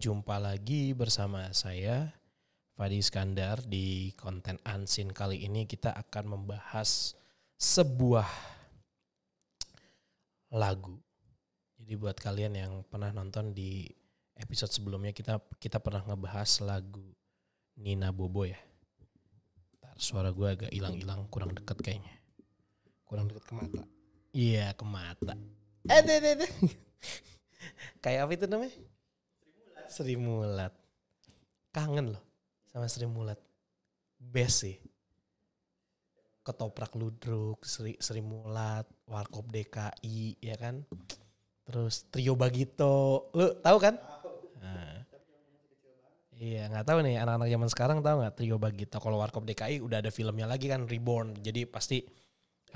Jumpa lagi bersama saya Fadi Iskandar di konten Ansin kali ini kita akan membahas sebuah lagu. Jadi buat kalian yang pernah nonton di episode sebelumnya kita kita pernah ngebahas lagu Nina Bobo ya. Bentar, suara gue agak hilang-hilang kurang deket kayaknya. Kurang deket ke mata. Iya ke mata. Eh deh deh deh. Kayak apa itu namanya? Sri Mulat. Kangen loh sama Sri Mulat. Best sih. Ketoprak Ludruk, Sri, Sri Mulat, Warkop DKI, ya kan? Terus Trio Bagito. Lu tahu kan? Nah. Iya, nggak tahu nih anak-anak zaman sekarang tahu nggak Trio Bagito. Kalau Warkop DKI udah ada filmnya lagi kan Reborn. Jadi pasti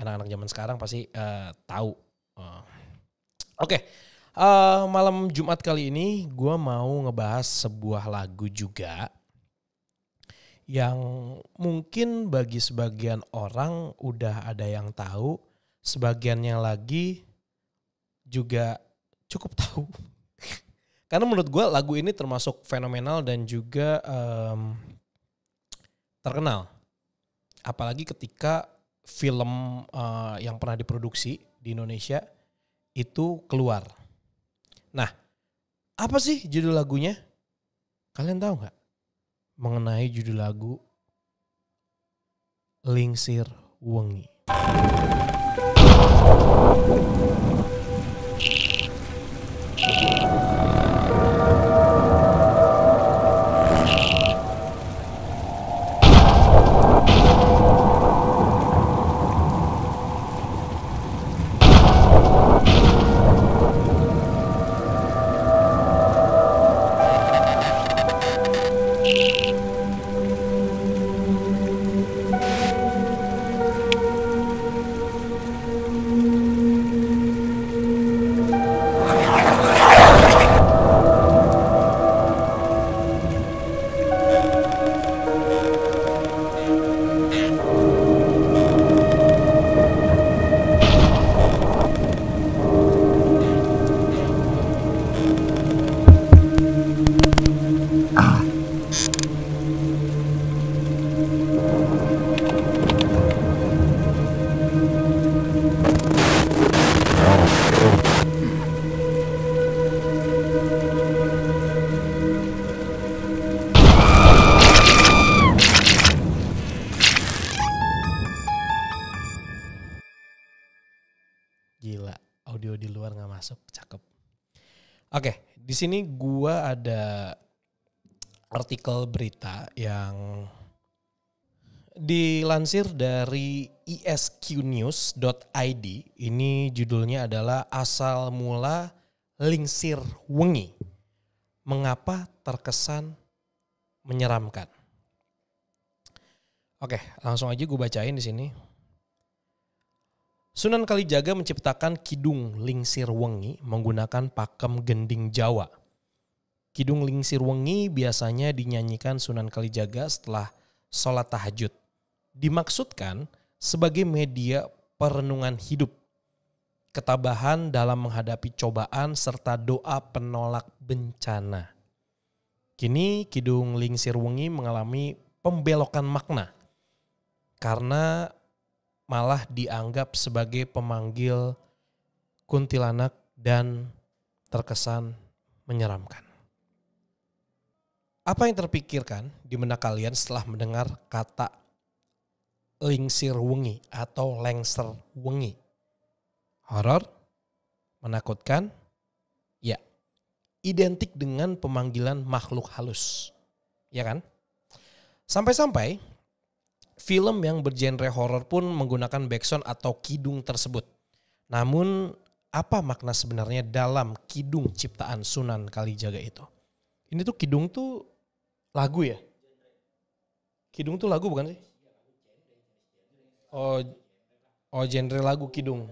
anak-anak zaman sekarang pasti uh, tahu. Uh. Oke. Okay. Uh, malam Jumat kali ini gue mau ngebahas sebuah lagu juga yang mungkin bagi sebagian orang udah ada yang tahu, sebagiannya lagi juga cukup tahu. Karena menurut gue lagu ini termasuk fenomenal dan juga um, terkenal. Apalagi ketika film uh, yang pernah diproduksi di Indonesia itu keluar Nah, apa sih judul lagunya? Kalian tahu nggak? Mengenai judul lagu Lingsir Wengi. Thank you. sini gua ada artikel berita yang dilansir dari isqnews.id. E Ini judulnya adalah asal mula lingsir wengi. Mengapa terkesan menyeramkan? Oke, langsung aja gue bacain di sini. Sunan Kalijaga menciptakan Kidung Lingsir Wengi menggunakan pakem gending Jawa. Kidung Lingsir Wengi biasanya dinyanyikan Sunan Kalijaga setelah sholat tahajud. Dimaksudkan sebagai media perenungan hidup, ketabahan dalam menghadapi cobaan serta doa penolak bencana. Kini Kidung Lingsir Wengi mengalami pembelokan makna karena malah dianggap sebagai pemanggil kuntilanak dan terkesan menyeramkan. Apa yang terpikirkan di benak kalian setelah mendengar kata lingsir wengi atau lengser wengi? Horor? Menakutkan? Ya, identik dengan pemanggilan makhluk halus. Ya kan? Sampai-sampai film yang bergenre horor pun menggunakan backsound atau kidung tersebut. Namun, apa makna sebenarnya dalam kidung ciptaan Sunan Kalijaga itu? Ini tuh kidung tuh lagu ya? Kidung tuh lagu bukan sih? Oh, oh genre lagu kidung.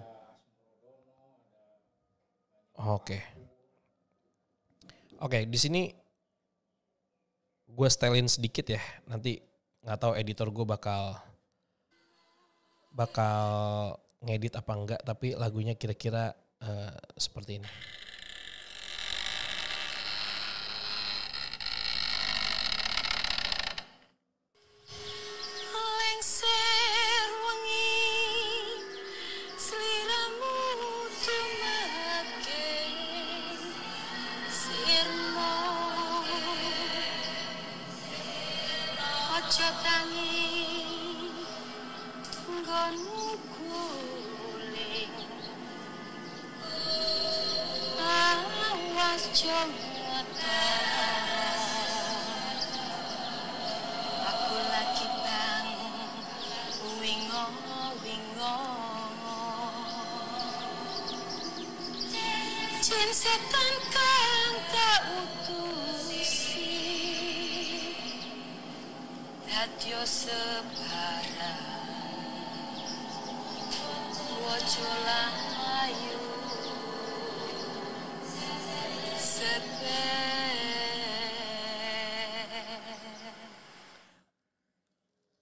Oke. Okay. Oke, okay, di sini gue stelin sedikit ya. Nanti nggak tahu editor gue bakal bakal ngedit apa enggak tapi lagunya kira-kira uh, seperti ini. I was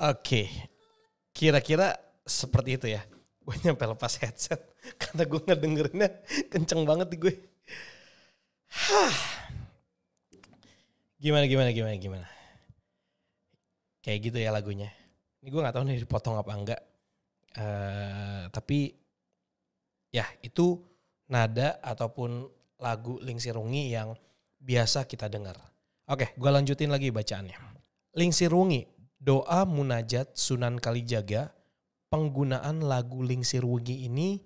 Oke. Kira-kira seperti itu ya. Gue nyampe lepas headset karena gue ngedengerinnya kenceng banget di gue. Hah. Gimana gimana gimana gimana. Kayak gitu ya lagunya. Ini gue gak tau nih dipotong apa enggak. Uh, tapi ya itu nada ataupun lagu Rungi yang biasa kita dengar. Oke, gue lanjutin lagi bacaannya. Rungi doa munajat Sunan Kalijaga penggunaan lagu Lingsir Wengi ini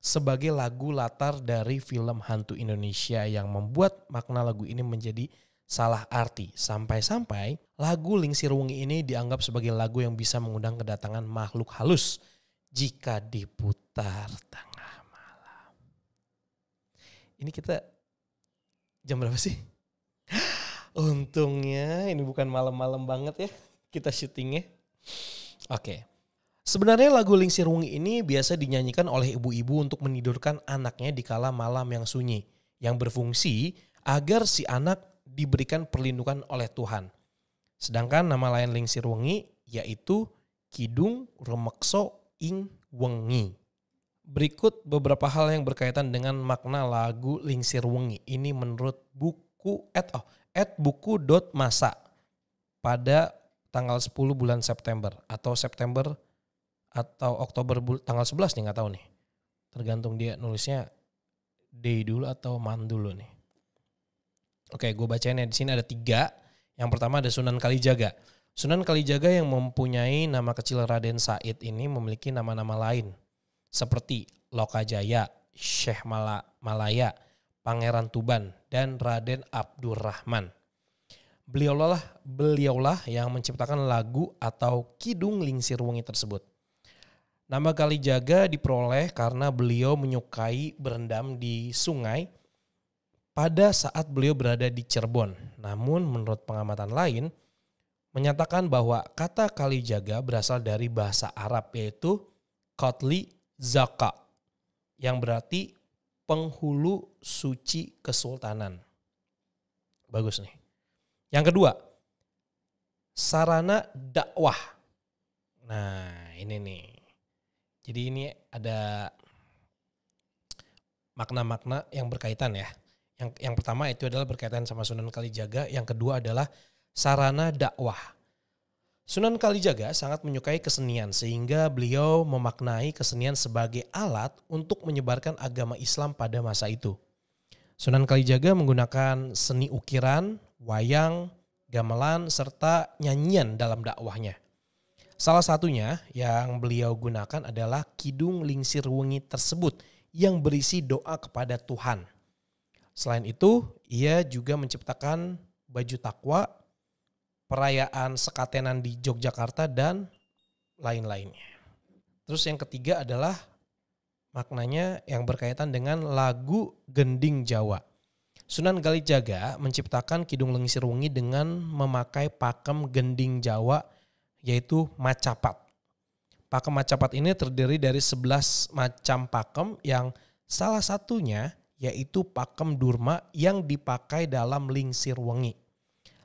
sebagai lagu latar dari film hantu Indonesia yang membuat makna lagu ini menjadi salah arti. Sampai-sampai lagu Lingsir Wengi ini dianggap sebagai lagu yang bisa mengundang kedatangan makhluk halus jika diputar tengah malam. Ini kita jam berapa sih? Untungnya ini bukan malam-malam banget ya kita syutingnya. Oke. Sebenarnya lagu Lingsir Wungi ini biasa dinyanyikan oleh ibu-ibu untuk menidurkan anaknya di kala malam yang sunyi, yang berfungsi agar si anak diberikan perlindungan oleh Tuhan. Sedangkan nama lain Lingsir Wungi yaitu Kidung Remekso Ing Wengi. Berikut beberapa hal yang berkaitan dengan makna lagu Lingsir Wengi ini menurut buku at oh, at buku.masa pada tanggal 10 bulan September atau September atau Oktober tanggal 11 nih nggak tahu nih. Tergantung dia nulisnya day dulu atau mandul dulu nih. Oke, gue bacain ya di sini ada tiga. Yang pertama ada Sunan Kalijaga. Sunan Kalijaga yang mempunyai nama kecil Raden Said ini memiliki nama-nama lain seperti Lokajaya, Syekh Malaya, Pangeran Tuban, dan Raden Abdurrahman. Beliaulah beliaulah yang menciptakan lagu atau kidung lingsir wengi tersebut. Nama Kalijaga diperoleh karena beliau menyukai berendam di sungai pada saat beliau berada di Cirebon. Namun menurut pengamatan lain menyatakan bahwa kata Kalijaga berasal dari bahasa Arab yaitu Kotli Zaka yang berarti penghulu suci kesultanan. Bagus nih. Yang kedua, sarana dakwah. Nah, ini nih. Jadi ini ada makna-makna yang berkaitan ya. Yang yang pertama itu adalah berkaitan sama Sunan Kalijaga, yang kedua adalah sarana dakwah. Sunan Kalijaga sangat menyukai kesenian sehingga beliau memaknai kesenian sebagai alat untuk menyebarkan agama Islam pada masa itu. Sunan Kalijaga menggunakan seni ukiran, wayang, gamelan, serta nyanyian dalam dakwahnya. Salah satunya yang beliau gunakan adalah Kidung Lingsir Wengi tersebut yang berisi doa kepada Tuhan. Selain itu, ia juga menciptakan baju takwa, perayaan sekatenan di Yogyakarta, dan lain-lainnya. Terus yang ketiga adalah maknanya yang berkaitan dengan lagu Gending Jawa. Sunan Galijaga menciptakan Kidung Lengisir Wengi dengan memakai pakem gending Jawa yaitu macapat. Pakem macapat ini terdiri dari 11 macam pakem yang salah satunya yaitu pakem durma yang dipakai dalam Lingsir Wengi.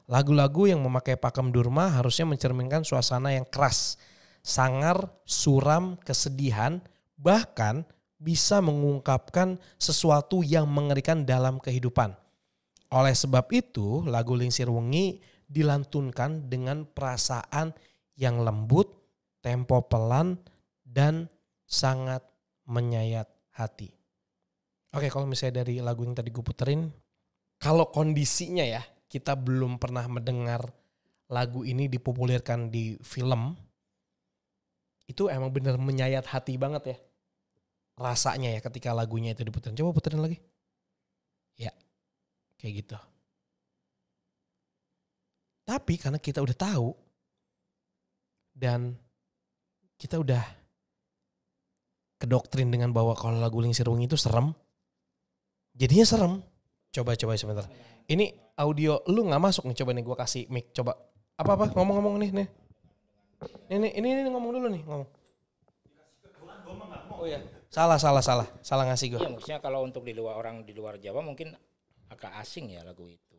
Lagu-lagu yang memakai pakem durma harusnya mencerminkan suasana yang keras, sangar, suram, kesedihan, bahkan bisa mengungkapkan sesuatu yang mengerikan dalam kehidupan. Oleh sebab itu, lagu Lingsir Wengi dilantunkan dengan perasaan yang lembut, tempo pelan, dan sangat menyayat hati. Oke, kalau misalnya dari lagu yang tadi gue puterin, kalau kondisinya ya, kita belum pernah mendengar lagu ini dipopulerkan di film, itu emang bener menyayat hati banget ya rasanya ya ketika lagunya itu diputarin. Coba puterin lagi. Ya, kayak gitu. Tapi karena kita udah tahu dan kita udah kedoktrin dengan bahwa kalau lagu Ling Sirwung itu serem, jadinya serem. Coba-coba sebentar. Ini audio lu nggak masuk nih. Coba nih gue kasih mic. Coba apa-apa ngomong-ngomong nih nih. Ini, ini, ini ngomong dulu nih ngomong. Oh ya. Salah, salah, salah. Salah ngasih gue. Iya, maksudnya kalau untuk di luar orang di luar Jawa mungkin agak asing ya lagu itu.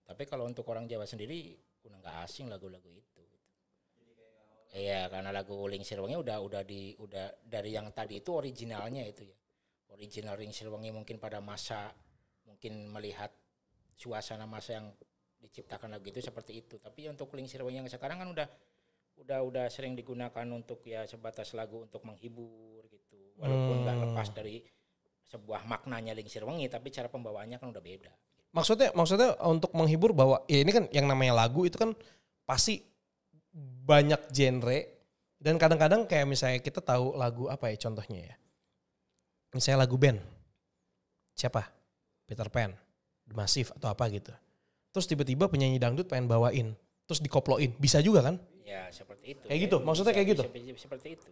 Tapi kalau untuk orang Jawa sendiri udah nggak asing lagu-lagu itu. Iya, karena lagu Ling Sirwangi udah udah di udah dari yang tadi itu originalnya itu ya. Original Ling Sirwangi mungkin pada masa mungkin melihat suasana masa yang diciptakan lagu itu seperti itu. Tapi untuk Ling Sirwangi yang sekarang kan udah udah udah sering digunakan untuk ya sebatas lagu untuk menghibur walaupun nggak hmm. lepas dari sebuah maknanya lingsir wengi tapi cara pembawaannya kan udah beda maksudnya maksudnya untuk menghibur bahwa ya ini kan yang namanya lagu itu kan pasti banyak genre dan kadang-kadang kayak misalnya kita tahu lagu apa ya contohnya ya misalnya lagu band siapa Peter Pan The Massive atau apa gitu terus tiba-tiba penyanyi dangdut pengen bawain terus dikoploin bisa juga kan ya seperti itu kayak ya, gitu maksudnya bisa, kayak gitu bisa, seperti itu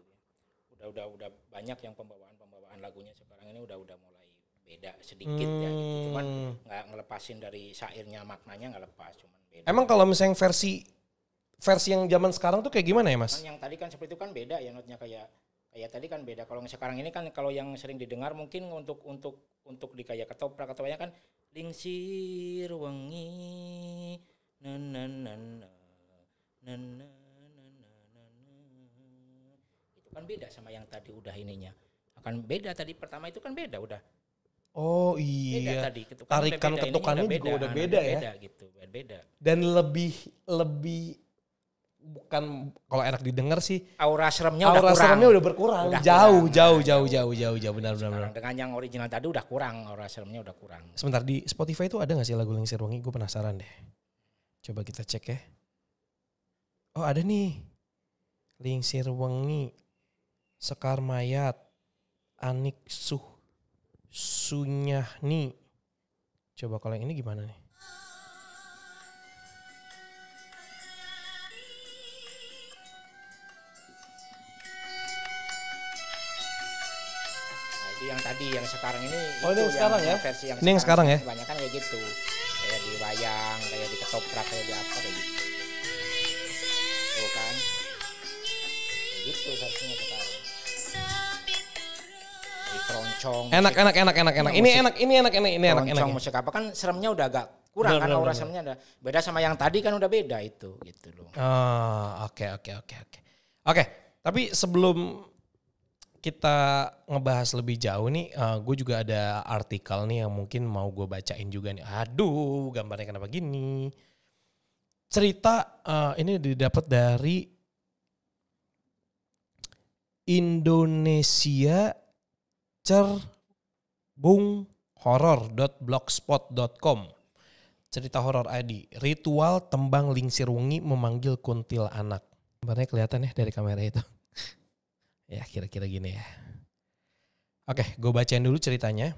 udah udah udah banyak yang pembawaan pembawaan lagunya sekarang ini udah udah mulai beda sedikit hmm. ya gitu. Hmm. cuman nggak ngelepasin dari syairnya maknanya nggak lepas cuman beda. emang kalau misalnya versi versi yang zaman sekarang tuh kayak gimana ya mas? Yang tadi kan seperti itu kan beda ya notnya kayak kayak tadi kan beda. Kalau sekarang ini kan kalau yang sering didengar mungkin untuk untuk untuk di kayak ketoprak ketopraknya kan lingsir wangi akan beda sama yang tadi udah ininya. Akan beda tadi pertama itu kan beda udah. Oh iya. Beda tadi ketukan tarikan ketukannya juga udah nah, beda, ya. Beda gitu, beda. Dan lebih lebih bukan kalau enak didengar sih. Aura seremnya aura udah seremnya udah berkurang. Udah jauh, kurang. jauh, jauh, jauh, jauh, jauh, benar, benar, benar. Dengan yang original tadi udah kurang, aura seremnya udah kurang. Sebentar di Spotify itu ada gak sih lagu Lingsir Wangi? Gue penasaran deh. Coba kita cek ya. Oh ada nih. Lingsir Wangi Sekar Mayat, Anik Suh, Sunyahni. Coba kalau yang ini gimana nih? Nah, yang tadi yang sekarang ini oh, itu yang, yang sekarang ya versi yang ini sekarang, yang sekarang ya kebanyakan kayak gitu kayak di wayang kayak di ketoprak kayak di apa kayak gitu tuh kan kayak gitu versinya sekarang Keroncong. Enak, enak, enak, enak, enak. Ini enak, ini enak, ini enak, enak. Keroncong musik apa kan seremnya udah agak kurang kan aura seremnya ada. Beda sama yang tadi kan udah beda itu gitu loh. Ah, oke, oke, oke, oke. Oke, tapi sebelum kita ngebahas lebih jauh nih, uh, eh, gue juga ada artikel nih yang mungkin mau gue bacain juga nih. Aduh, gambarnya kenapa gini? Cerita uh, ini didapat dari Indonesia cerbunghoror.blogspot.com cerita horor id ritual tembang lingsir wengi memanggil kuntil anak kabarnya kelihatan ya dari kamera itu ya kira-kira gini ya oke gue bacain dulu ceritanya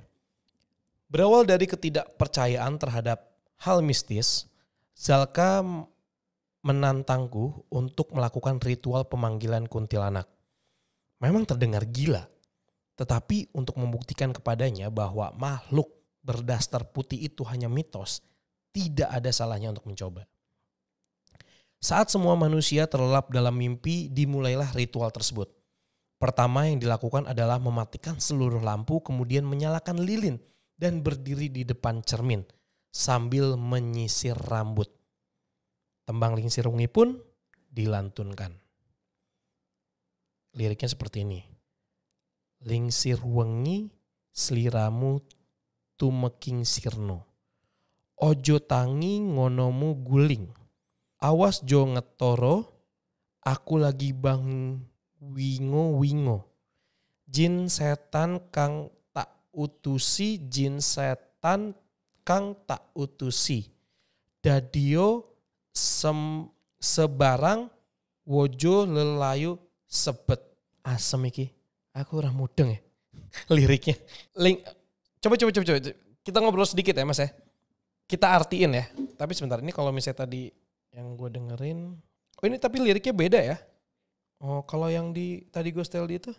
berawal dari ketidakpercayaan terhadap hal mistis Zalka menantangku untuk melakukan ritual pemanggilan kuntilanak memang terdengar gila tetapi untuk membuktikan kepadanya bahwa makhluk berdaster putih itu hanya mitos, tidak ada salahnya untuk mencoba. Saat semua manusia terlelap dalam mimpi, dimulailah ritual tersebut. Pertama yang dilakukan adalah mematikan seluruh lampu, kemudian menyalakan lilin dan berdiri di depan cermin sambil menyisir rambut. Tembang lingsirungi pun dilantunkan. Liriknya seperti ini lingsir wengi sliramu tumeking sirno. Ojo tangi ngonomu guling. Awas jo ngetoro, aku lagi bang wingo wingo. Jin setan kang tak utusi, jin setan kang tak utusi. Dadio sem, sebarang wojo lelayu sebet. Asem iki. Aku orang mudeng ya. Liriknya. Link coba coba coba coba. Kita ngobrol sedikit ya Mas ya. Kita artiin ya. Tapi sebentar ini kalau misalnya tadi yang gue dengerin Oh ini tapi liriknya beda ya. Oh kalau yang di tadi gue setel di itu.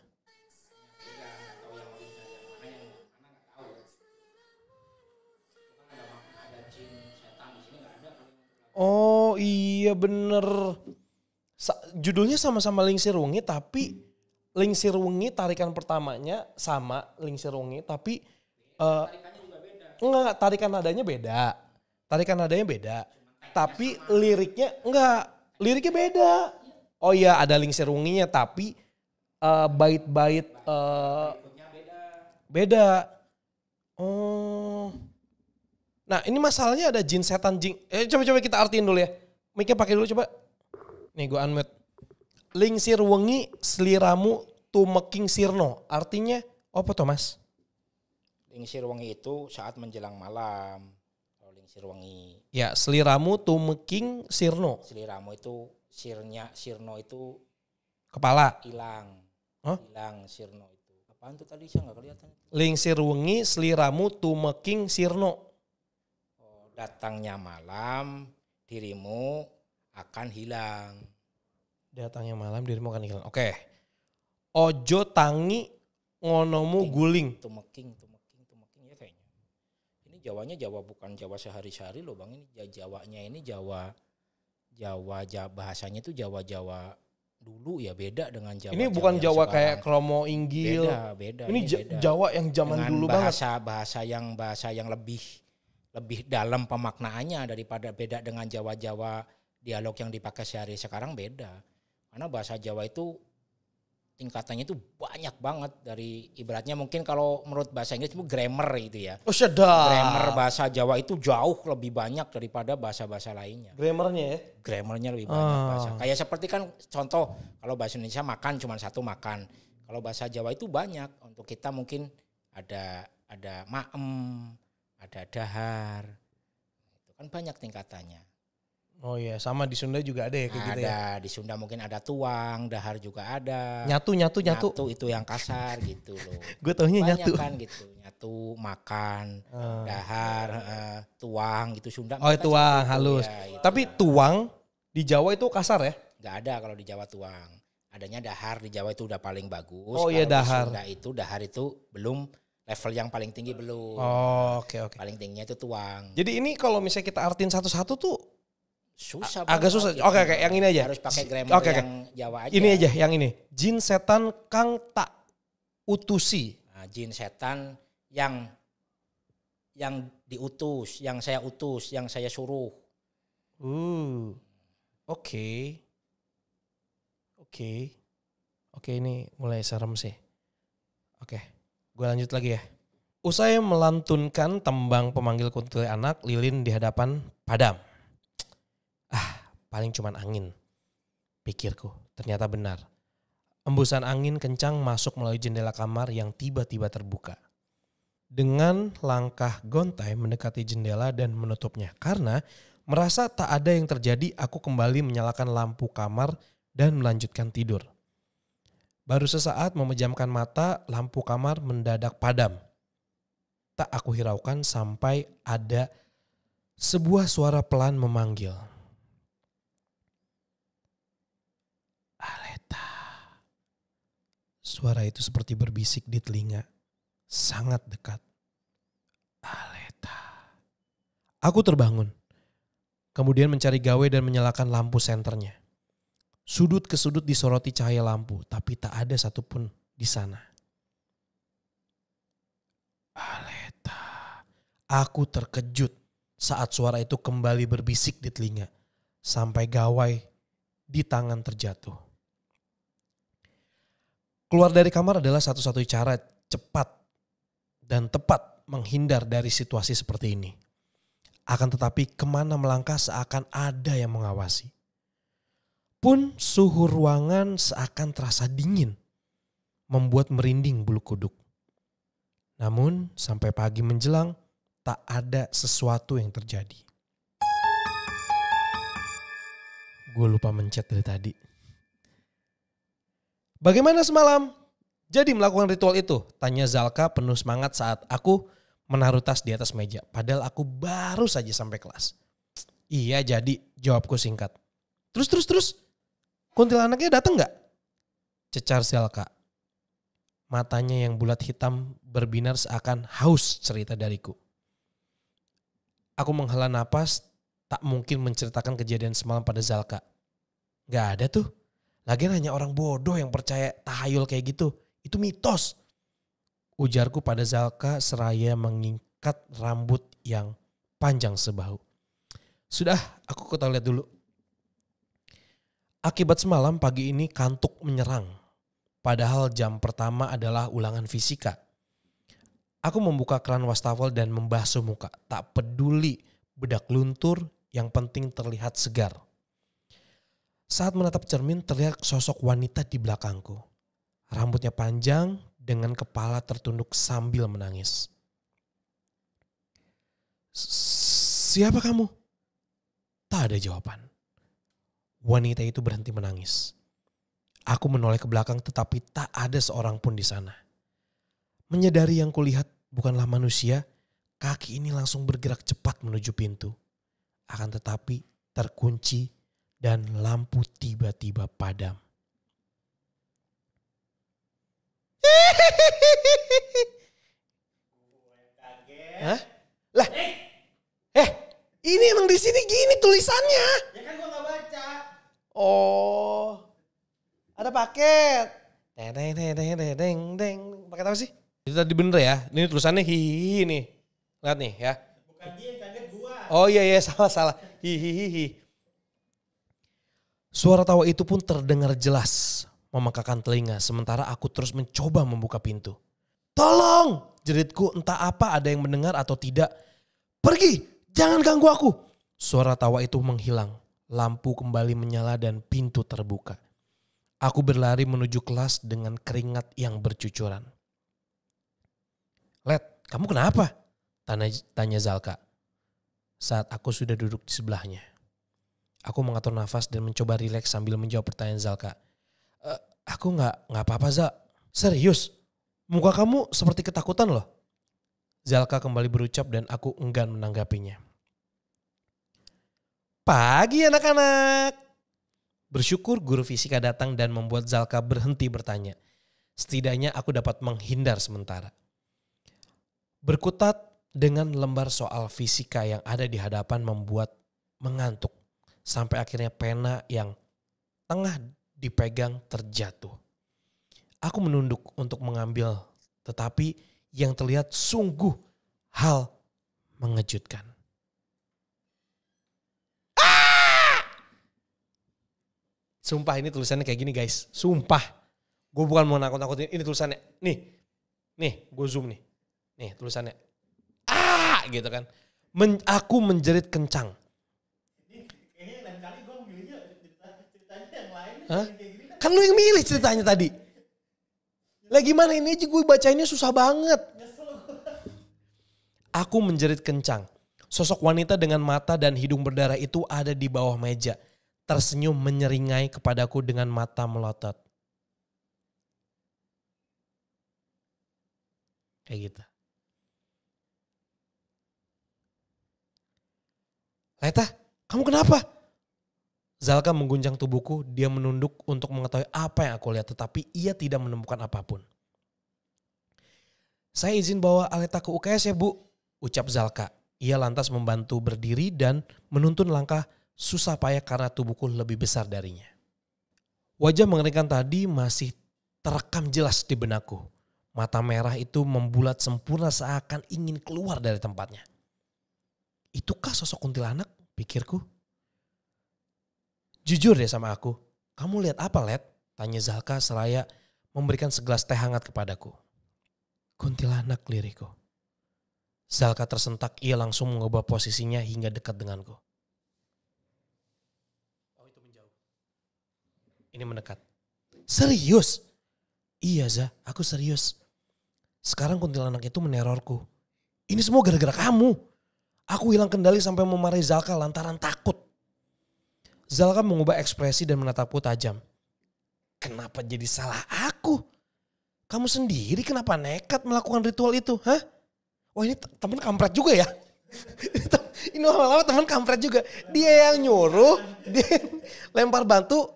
Oh iya bener. Sa judulnya sama-sama Lingsir Wungi tapi Lingsir Wengi tarikan pertamanya sama Lingsir Wengi tapi uh, Enggak, tarikan nadanya beda. Tarikan nadanya beda. Tapi liriknya enggak, liriknya beda. Oh iya ada Lingsir Wenginya tapi uh, bait-bait uh, eh, beda. beda Oh. Nah, ini masalahnya ada jin setan jing. Eh coba-coba kita artiin dulu ya. Mikir pakai dulu coba. Nih gua unmute lingsir wengi seliramu tumeking sirno. Artinya apa Thomas? Ling Lingsir wengi itu saat menjelang malam. Kalau lingsir wengi. Ya seliramu tumeking sirno. Seliramu itu sirnya sirno itu kepala hilang. Huh? Hilang sirno itu. Apaan tuh tadi saya nggak kelihatan. Lingsir wengi seliramu tumeking sirno. Oh, datangnya malam dirimu akan hilang datangnya malam dirimu akan hilang. Oke. Okay. Ojo tangi ngonomu makin guling. Tumeking, tumeking, tumeking ya kayaknya. Ini Jawanya Jawa bukan Jawa sehari-hari loh Bang. Ini Jawanya ini Jawa Jawa, Jawa bahasanya itu Jawa-Jawa dulu ya beda dengan Jawa. Ini bukan Jawa, Jawa kayak Kromo Inggil. Beda, beda. Ini, ini beda. Jawa yang zaman dengan dulu bahasa, banget. Bahasa yang bahasa yang lebih lebih dalam pemaknaannya daripada beda dengan Jawa-Jawa dialog yang dipakai sehari sekarang beda. Karena bahasa Jawa itu tingkatannya itu banyak banget dari ibaratnya mungkin kalau menurut bahasa Inggris itu grammar itu ya. Oh sedap. Grammar bahasa Jawa itu jauh lebih banyak daripada bahasa-bahasa lainnya. Grammarnya ya? Grammarnya lebih banyak ah. bahasa. Kayak seperti kan contoh kalau bahasa Indonesia makan cuma satu makan. Kalau bahasa Jawa itu banyak. Untuk kita mungkin ada ada maem, ada dahar. Itu kan banyak tingkatannya. Oh iya, sama di Sunda juga ada ya kayak ada, gitu ya. di Sunda mungkin ada tuang, dahar juga ada. Nyatu nyatu nyatu. Nyatu itu yang kasar gitu loh. Gue taunya Banyak nyatu. kan gitu. Nyatu makan, hmm. dahar, uh, tuang gitu Sunda. Oh, tuang halus. Ya, gitu. Tapi tuang di Jawa itu kasar ya? Gak ada kalau di Jawa tuang. Adanya dahar di Jawa itu udah paling bagus. Oh iya dahar. Di Sunda itu dahar itu belum level yang paling tinggi belum. Oh, oke okay, oke. Okay. Paling tingginya itu tuang. Jadi ini kalau misalnya kita artin satu-satu tuh susah. agak susah. Gitu. Oke oke, okay, yang ini aja. Harus pakai grammar okay, okay. yang Jawa aja. Ini aja, yang ini. Jin setan kang tak utusi. Nah, jin setan yang yang diutus, yang saya utus, yang saya suruh. Uh. Oke. Okay. Oke. Okay. Oke, okay, ini mulai serem sih. Oke, okay. gue lanjut lagi ya. Usai melantunkan tembang pemanggil anak, lilin di hadapan padam paling cuma angin. Pikirku, ternyata benar. Embusan angin kencang masuk melalui jendela kamar yang tiba-tiba terbuka. Dengan langkah gontai mendekati jendela dan menutupnya. Karena merasa tak ada yang terjadi, aku kembali menyalakan lampu kamar dan melanjutkan tidur. Baru sesaat memejamkan mata, lampu kamar mendadak padam. Tak aku hiraukan sampai ada sebuah suara pelan memanggil. Suara itu seperti berbisik di telinga, sangat dekat. Aleta. Aku terbangun, kemudian mencari gawe dan menyalakan lampu senternya. Sudut ke sudut disoroti cahaya lampu, tapi tak ada satupun di sana. Aleta. Aku terkejut saat suara itu kembali berbisik di telinga, sampai gawai di tangan terjatuh. Keluar dari kamar adalah satu-satunya cara cepat dan tepat menghindar dari situasi seperti ini. Akan tetapi kemana melangkah seakan ada yang mengawasi. Pun suhu ruangan seakan terasa dingin, membuat merinding bulu kuduk. Namun sampai pagi menjelang tak ada sesuatu yang terjadi. Gue lupa mencet dari tadi. Bagaimana semalam? Jadi melakukan ritual itu? Tanya Zalka penuh semangat saat aku menaruh tas di atas meja. Padahal aku baru saja sampai kelas. Iya jadi, jawabku singkat. Terus, terus, terus. Kuntilanaknya datang nggak? Cecar Zalka. Matanya yang bulat hitam berbinar seakan haus cerita dariku. Aku menghela napas, tak mungkin menceritakan kejadian semalam pada Zalka. Gak ada tuh. Lagian hanya orang bodoh yang percaya tahayul kayak gitu. Itu mitos. Ujarku pada Zalka seraya mengikat rambut yang panjang sebahu. Sudah, aku ke toilet dulu. Akibat semalam pagi ini kantuk menyerang. Padahal jam pertama adalah ulangan fisika. Aku membuka keran wastafel dan membasuh muka. Tak peduli bedak luntur, yang penting terlihat segar. Saat menatap cermin terlihat sosok wanita di belakangku. Rambutnya panjang dengan kepala tertunduk sambil menangis. Siapa kamu? Tak ada jawaban. Wanita itu berhenti menangis. Aku menoleh ke belakang tetapi tak ada seorang pun di sana. Menyadari yang kulihat bukanlah manusia, kaki ini langsung bergerak cepat menuju pintu. Akan tetapi terkunci dan lampu tiba-tiba padam. Hah? Lah, eh, ini emang di sini gini tulisannya. Ya kan gua gak baca. Oh, ada paket. Deng, deng, deng, deng, deng. Paket apa sih? Itu tadi bener ya. Ini tulisannya hihi nih. Lihat nih ya. Bukan dia yang kaget gua. Oh iya iya salah salah. Hihihi. Suara tawa itu pun terdengar jelas memekakan telinga sementara aku terus mencoba membuka pintu. Tolong! Jeritku entah apa ada yang mendengar atau tidak. Pergi! Jangan ganggu aku! Suara tawa itu menghilang. Lampu kembali menyala dan pintu terbuka. Aku berlari menuju kelas dengan keringat yang bercucuran. Let, kamu kenapa? Tanya, tanya Zalka. Saat aku sudah duduk di sebelahnya. Aku mengatur nafas dan mencoba rileks sambil menjawab pertanyaan Zalka. E, aku nggak nggak apa-apa Zal. Serius? Muka kamu seperti ketakutan loh. Zalka kembali berucap dan aku enggan menanggapinya. Pagi anak-anak. Bersyukur guru fisika datang dan membuat Zalka berhenti bertanya. Setidaknya aku dapat menghindar sementara. Berkutat dengan lembar soal fisika yang ada di hadapan membuat mengantuk sampai akhirnya pena yang tengah dipegang terjatuh. Aku menunduk untuk mengambil, tetapi yang terlihat sungguh hal mengejutkan. Ah! Sumpah ini tulisannya kayak gini guys, sumpah. Gue bukan mau nakut-nakutin, ini tulisannya. Nih, nih gue zoom nih. Nih tulisannya. Ah! Gitu kan. Men, aku menjerit kencang Hah? Kan lu yang milih ceritanya tadi. Lah gimana ini aja gue bacainnya susah banget. Aku menjerit kencang. Sosok wanita dengan mata dan hidung berdarah itu ada di bawah meja. Tersenyum menyeringai kepadaku dengan mata melotot. Kayak gitu. Leta, kamu kenapa? Zalka mengguncang tubuhku, dia menunduk untuk mengetahui apa yang aku lihat, tetapi ia tidak menemukan apapun. Saya izin bawa Aleta ke UKS ya bu, ucap Zalka. Ia lantas membantu berdiri dan menuntun langkah susah payah karena tubuhku lebih besar darinya. Wajah mengerikan tadi masih terekam jelas di benakku. Mata merah itu membulat sempurna seakan ingin keluar dari tempatnya. Itukah sosok kuntilanak? Pikirku. Jujur deh sama aku, kamu lihat apa Let? Tanya Zalka seraya memberikan segelas teh hangat kepadaku. Kuntilanak liriku. Zalka tersentak, ia langsung mengubah posisinya hingga dekat denganku. Oh itu menjauh. Ini mendekat. Serius? Iya Za, aku serius. Sekarang kuntilanak itu menerorku. Ini semua gara-gara kamu. Aku hilang kendali sampai memarahi Zalka lantaran takut. Zalka mengubah ekspresi dan menatapku tajam. Kenapa jadi salah aku? Kamu sendiri kenapa nekat melakukan ritual itu? Hah? Wah ini temen kampret juga ya. ini lama-lama temen kampret juga. Dia yang nyuruh, dia yang lempar bantu,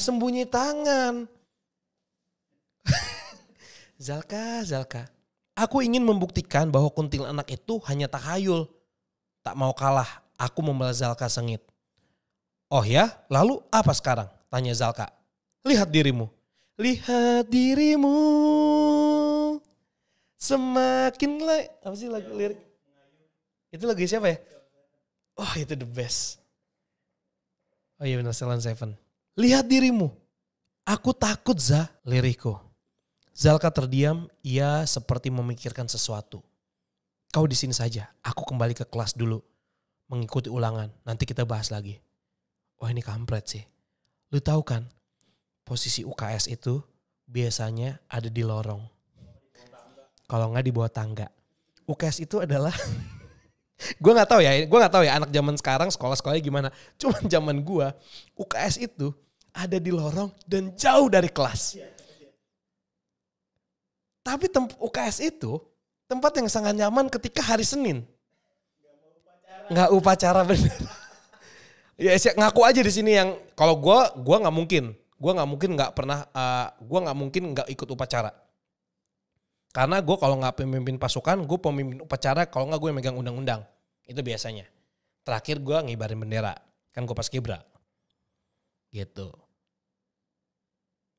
sembunyi tangan. Zalka, Zalka. Aku ingin membuktikan bahwa kuntil anak itu hanya takhayul. Tak mau kalah, aku membalas Zalka sengit. Oh ya, lalu apa sekarang? Tanya Zalka. Lihat dirimu. Lihat dirimu. Semakin lah. Apa sih lagu lirik? Itu lagu siapa ya? Oh itu the best. Oh iya benar Celan Seven. Lihat dirimu. Aku takut Za lirikku. Zalka terdiam, ia seperti memikirkan sesuatu. Kau di sini saja, aku kembali ke kelas dulu. Mengikuti ulangan, nanti kita bahas lagi wah ini kampret sih. Lu tahu kan, posisi UKS itu biasanya ada di lorong. Kalau nggak di bawah tangga. UKS itu adalah gue nggak tahu ya, gue nggak tahu ya anak zaman sekarang sekolah-sekolahnya gimana. Cuman zaman gue UKS itu ada di lorong dan jauh dari kelas. Tapi UKS itu tempat yang sangat nyaman ketika hari Senin. Nggak upacara bener. Ya siap ngaku aja di sini yang kalau gue gue nggak mungkin gue nggak mungkin nggak pernah uh, eh, gue nggak mungkin nggak ikut upacara karena gue kalau nggak pemimpin pasukan gue pemimpin upacara kalau nggak gue yang megang undang-undang itu biasanya terakhir gue ngibarin bendera kan gue pas kibra gitu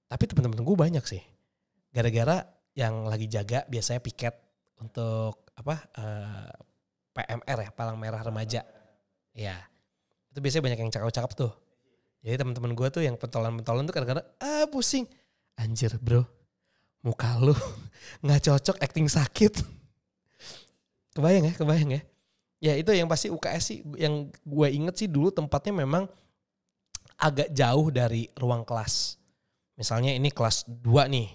tapi teman-teman gue banyak sih gara-gara yang lagi jaga biasanya piket untuk apa uh, eh, PMR ya palang merah remaja ya itu biasanya banyak yang cakap-cakap tuh jadi teman-teman gue tuh yang pentolan-pentolan tuh kadang-kadang ah pusing anjir bro muka lu nggak cocok acting sakit kebayang ya kebayang ya ya itu yang pasti UKS sih yang gue inget sih dulu tempatnya memang agak jauh dari ruang kelas misalnya ini kelas 2 nih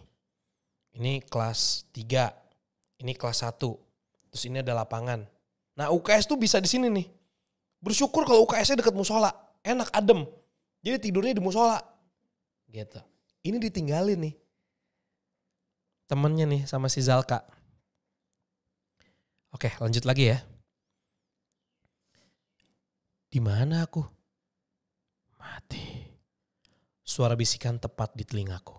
ini kelas 3 ini kelas 1 terus ini ada lapangan nah UKS tuh bisa di sini nih Bersyukur kalau UKS-nya deket musola, enak adem. Jadi tidurnya di musola. Gitu. Ini ditinggalin nih. Temennya nih sama si Zalka. Oke, lanjut lagi ya. Di mana aku? Mati. Suara bisikan tepat di telingaku.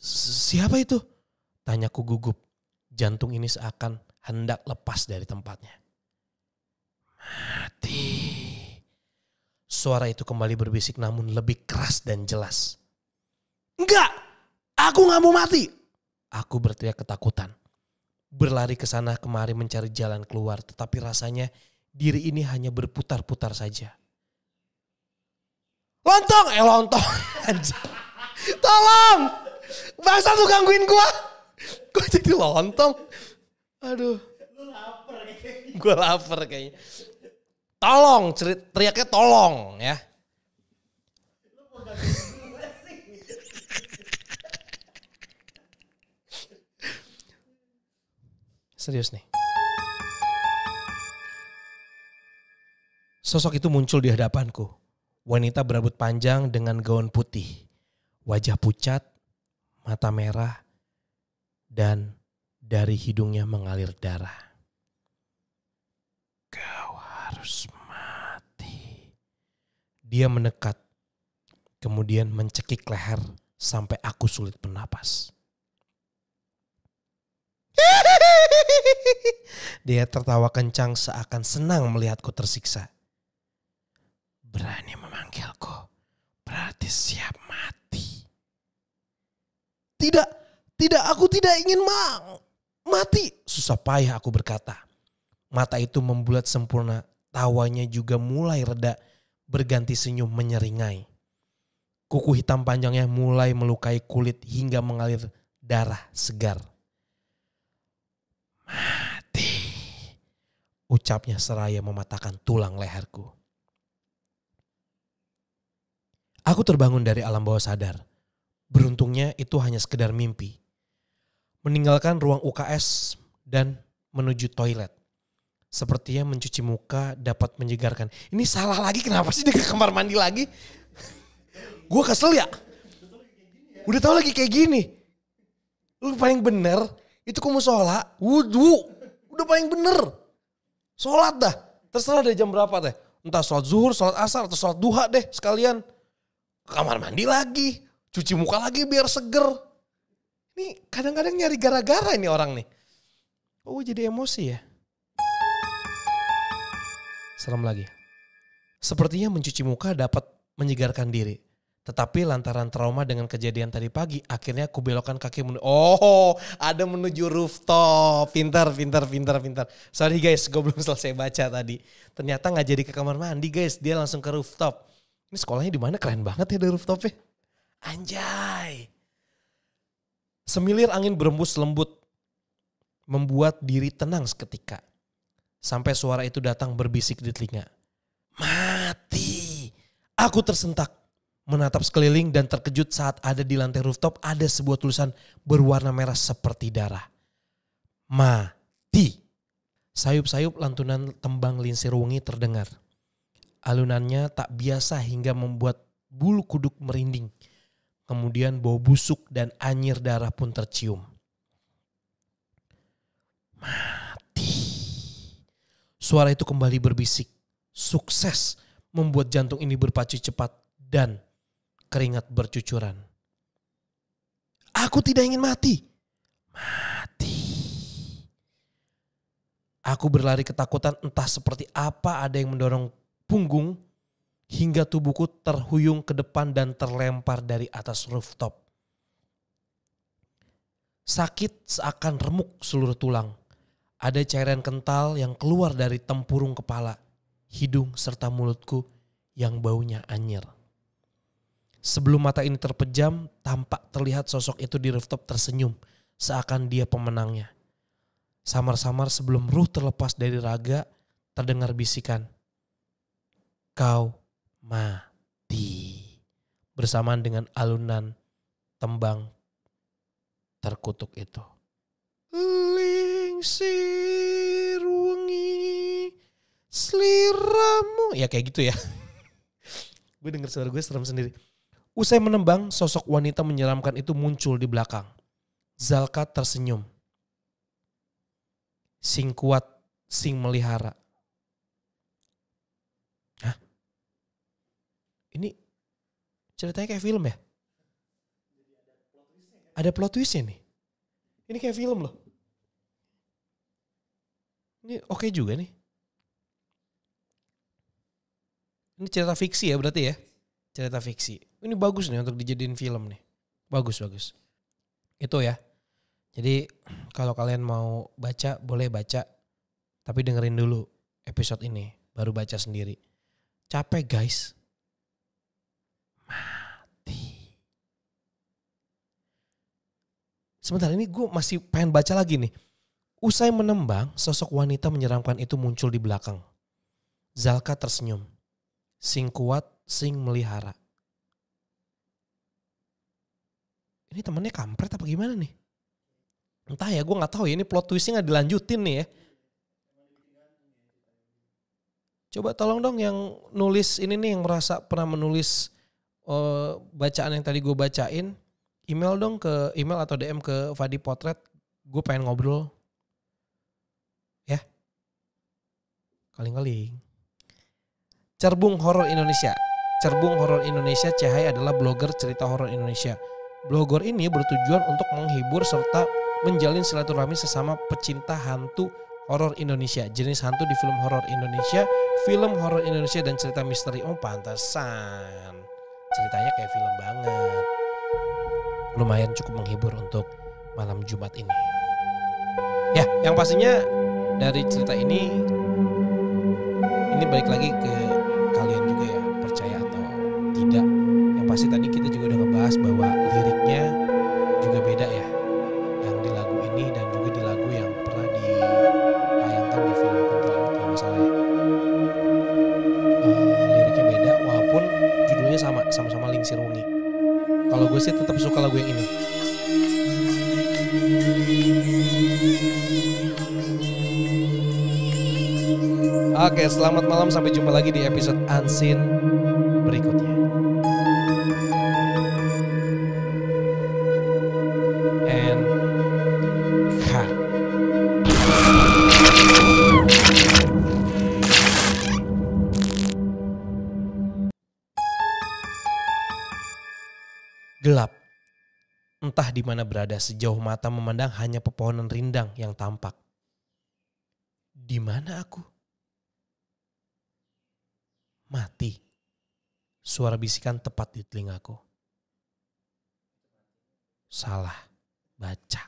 Siapa itu? Tanyaku gugup. Jantung ini seakan hendak lepas dari tempatnya mati. Suara itu kembali berbisik namun lebih keras dan jelas. Enggak, aku nggak mau mati. Aku berteriak ketakutan. Berlari ke sana kemari mencari jalan keluar tetapi rasanya diri ini hanya berputar-putar saja. Lontong, eh lontong. Tolong, bangsa tuh gangguin gua. Gua jadi lontong. Aduh. Lu lapar gue lapar kayaknya. Tolong, teriaknya tolong ya. Serius nih. Sosok itu muncul di hadapanku. Wanita berambut panjang dengan gaun putih. Wajah pucat, mata merah, dan dari hidungnya mengalir darah harus mati. Dia mendekat, kemudian mencekik leher sampai aku sulit bernapas. Dia tertawa kencang seakan senang melihatku tersiksa. Berani memanggilku, berarti siap mati. Tidak, tidak aku tidak ingin ma mati. Susah payah aku berkata. Mata itu membulat sempurna Tawanya juga mulai reda, berganti senyum menyeringai. Kuku hitam panjangnya mulai melukai kulit hingga mengalir darah segar. Mati, ucapnya seraya mematahkan tulang leherku. Aku terbangun dari alam bawah sadar. Beruntungnya itu hanya sekedar mimpi. Meninggalkan ruang UKS dan menuju toilet. Sepertinya mencuci muka dapat menyegarkan. Ini salah lagi kenapa sih dia ke kamar mandi lagi? gue kesel ya. Udah tau lagi kayak gini. Lu paling bener itu kamu sholat, wudhu. Udah paling bener. Sholat dah. Terserah dari jam berapa deh. Entah sholat zuhur, sholat asar, atau sholat duha deh sekalian. kamar mandi lagi. Cuci muka lagi biar seger. Ini kadang-kadang nyari gara-gara ini orang nih. Oh jadi emosi ya. Serem lagi. Sepertinya mencuci muka dapat menyegarkan diri. Tetapi lantaran trauma dengan kejadian tadi pagi, akhirnya aku belokkan kaki menuju. Oh, ada menuju rooftop. Pintar, pintar, pintar, pintar. Sorry guys, gue belum selesai baca tadi. Ternyata nggak jadi ke kamar mandi guys, dia langsung ke rooftop. Ini sekolahnya di mana? Keren banget ya dari rooftopnya. Anjay. Semilir angin berembus lembut membuat diri tenang seketika. Sampai suara itu datang berbisik di telinga. Mati. Aku tersentak. Menatap sekeliling dan terkejut saat ada di lantai rooftop ada sebuah tulisan berwarna merah seperti darah. Mati. Sayup-sayup lantunan tembang linsir wengi terdengar. Alunannya tak biasa hingga membuat bulu kuduk merinding. Kemudian bau busuk dan anyir darah pun tercium. Mati. Suara itu kembali berbisik. Sukses membuat jantung ini berpacu cepat dan keringat bercucuran. Aku tidak ingin mati. Mati. Aku berlari ketakutan entah seperti apa ada yang mendorong punggung hingga tubuhku terhuyung ke depan dan terlempar dari atas rooftop. Sakit seakan remuk seluruh tulang ada cairan kental yang keluar dari tempurung kepala, hidung serta mulutku yang baunya anyir. Sebelum mata ini terpejam, tampak terlihat sosok itu di rooftop tersenyum, seakan dia pemenangnya. Samar-samar sebelum ruh terlepas dari raga, terdengar bisikan, Kau mati. Bersamaan dengan alunan tembang terkutuk itu sir wengi seliramu ya kayak gitu ya gue denger suara gue serem sendiri usai menembang sosok wanita menyeramkan itu muncul di belakang Zalka tersenyum sing kuat sing melihara Hah? ini ceritanya kayak film ya ada plot twistnya nih ini kayak film loh ini oke okay juga nih. Ini cerita fiksi ya berarti ya. Cerita fiksi. Ini bagus nih untuk dijadiin film nih. Bagus, bagus. Itu ya. Jadi kalau kalian mau baca boleh baca. Tapi dengerin dulu episode ini. Baru baca sendiri. Capek guys. Mati. Sebentar ini gue masih pengen baca lagi nih Usai menembang, sosok wanita menyeramkan itu muncul di belakang. Zalka tersenyum. Sing kuat, sing melihara. Ini temennya kampret apa gimana nih? Entah ya, gue gak tahu ya ini plot twistnya gak dilanjutin nih ya. Coba tolong dong yang nulis ini nih yang merasa pernah menulis uh, bacaan yang tadi gue bacain, email dong ke email atau DM ke Fadi Potret. Gue pengen ngobrol Keling-keling. Cerbung Horor Indonesia. Cerbung Horor Indonesia Cahaya adalah blogger cerita horor Indonesia. Blogger ini bertujuan untuk menghibur serta menjalin silaturahmi sesama pecinta hantu horor Indonesia. Jenis hantu di film horor Indonesia, film horor Indonesia dan cerita misteri. Oh, pantesan. Ceritanya kayak film banget. Lumayan cukup menghibur untuk malam Jumat ini. Ya, yang pastinya dari cerita ini ini balik lagi ke kalian juga ya percaya atau tidak yang pasti tadi kita juga udah ngebahas bahwa liriknya juga beda ya yang di lagu ini dan juga di lagu yang pernah ditayangkan di film Kuntilanak kalau nggak salah ya uh, liriknya beda walaupun judulnya sama sama-sama Lingsir Wengi kalau gue sih tetap suka lagu yang ini Oke, selamat malam sampai jumpa lagi di episode Unseen berikutnya. Gelap. Entah di mana berada sejauh mata memandang hanya pepohonan rindang yang tampak. Di mana aku? mati. Suara bisikan tepat di telingaku. Salah baca.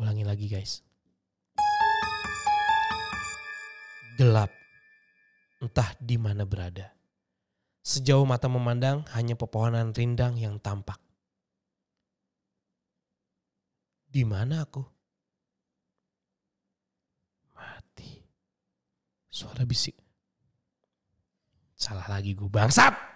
Ulangi lagi guys. Gelap. Entah di mana berada. Sejauh mata memandang hanya pepohonan rindang yang tampak. Di mana aku? Mati. Suara bisik Salah lagi gue bangsat.